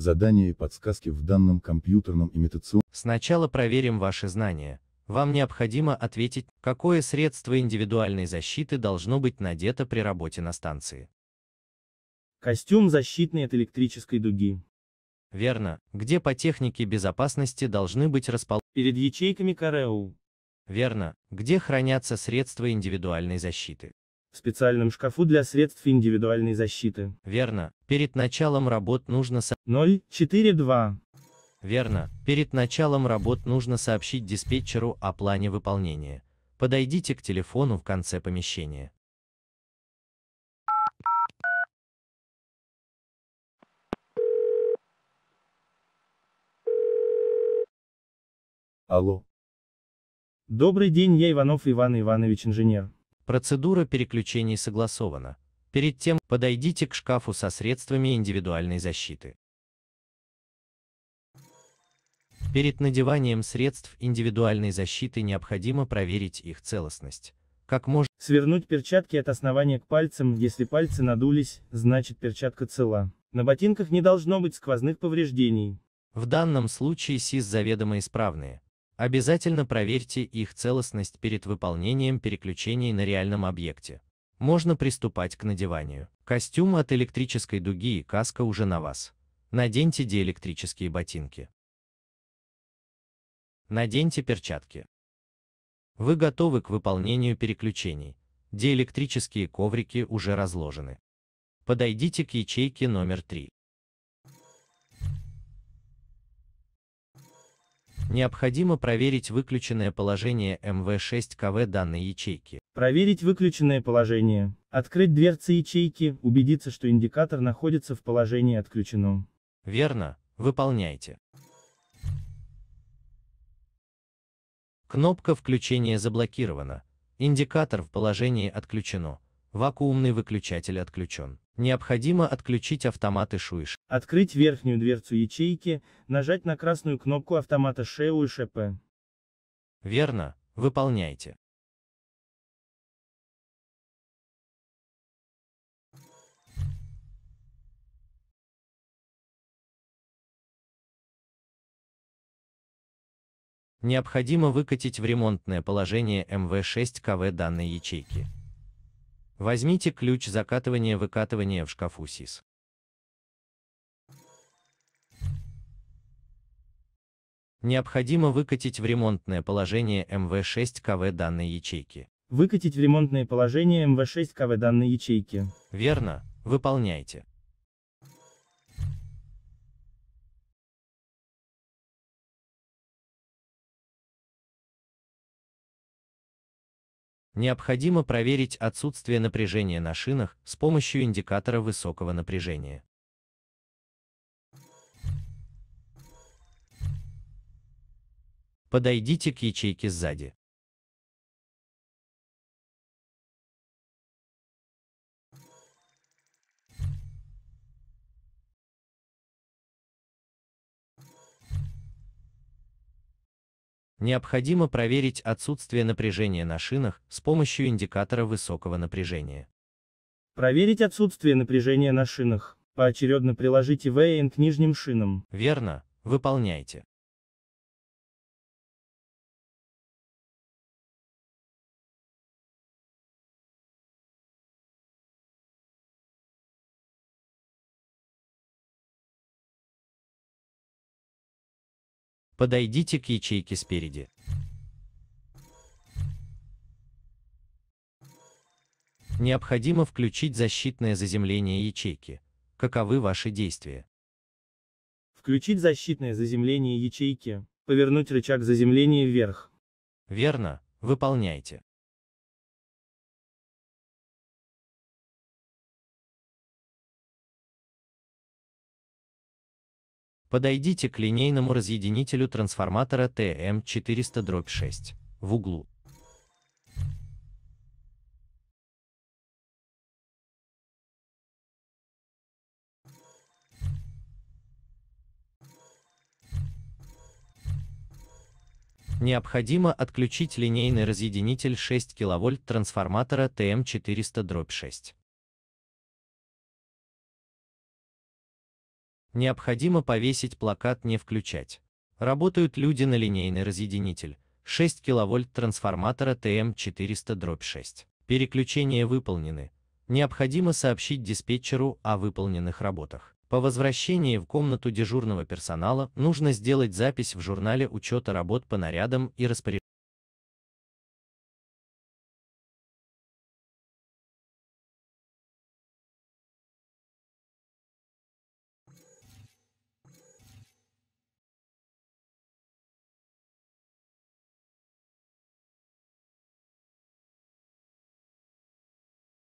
Задания и подсказки в данном компьютерном имитационном... Сначала проверим ваши знания. Вам необходимо ответить, какое средство индивидуальной защиты должно быть надето при работе на станции. Костюм защитный от электрической дуги. Верно. Где по технике безопасности должны быть расположены... Перед ячейками Кареу. Верно. Где хранятся средства индивидуальной защиты? в специальном шкафу для средств индивидуальной защиты. Верно. Перед началом работ нужно... Со... 042. Верно. Перед началом работ нужно сообщить диспетчеру о плане выполнения. Подойдите к телефону в конце помещения. Алло. Добрый день, я Иванов Иван Иванович, инженер. Процедура переключений согласована. Перед тем, подойдите к шкафу со средствами индивидуальной защиты. Перед надеванием средств индивидуальной защиты необходимо проверить их целостность. Как можно свернуть перчатки от основания к пальцам, если пальцы надулись, значит перчатка цела. На ботинках не должно быть сквозных повреждений. В данном случае СИС заведомо исправные, Обязательно проверьте их целостность перед выполнением переключений на реальном объекте. Можно приступать к надеванию. Костюм от электрической дуги и каска уже на вас. Наденьте диэлектрические ботинки. Наденьте перчатки. Вы готовы к выполнению переключений. Диэлектрические коврики уже разложены. Подойдите к ячейке номер 3. Необходимо проверить выключенное положение МВ6КВ данной ячейки. Проверить выключенное положение. Открыть дверцы ячейки, убедиться, что индикатор находится в положении «Отключено». Верно, выполняйте. Кнопка включения заблокирована. Индикатор в положении отключено. Вакуумный выключатель отключен. Необходимо отключить автоматы ШУИШ. Открыть верхнюю дверцу ячейки, нажать на красную кнопку автомата ШЭУ и ШП. Верно, выполняйте. Необходимо выкатить в ремонтное положение МВ-6КВ данной ячейки. Возьмите ключ закатывания-выкатывания в шкафу СИС. Необходимо выкатить в ремонтное положение МВ6 КВ данной ячейки. Выкатить в ремонтное положение МВ6 КВ данной ячейки. Верно, выполняйте. необходимо проверить отсутствие напряжения на шинах с помощью индикатора высокого напряжения. Подойдите к ячейке сзади. Необходимо проверить отсутствие напряжения на шинах с помощью индикатора высокого напряжения. Проверить отсутствие напряжения на шинах. Поочередно приложите ВН к нижним шинам. Верно, выполняйте. Подойдите к ячейке спереди. Необходимо включить защитное заземление ячейки. Каковы ваши действия? Включить защитное заземление ячейки. Повернуть рычаг заземления вверх. Верно, выполняйте. Подойдите к линейному разъединителю трансформатора TM400-6 в углу. Необходимо отключить линейный разъединитель 6 кВт трансформатора TM400-6. необходимо повесить плакат «Не включать». Работают люди на линейный разъединитель, 6 киловольт трансформатора ТМ400-6. Переключения выполнены. Необходимо сообщить диспетчеру о выполненных работах. По возвращении в комнату дежурного персонала нужно сделать запись в журнале учета работ по нарядам и распоряжениям.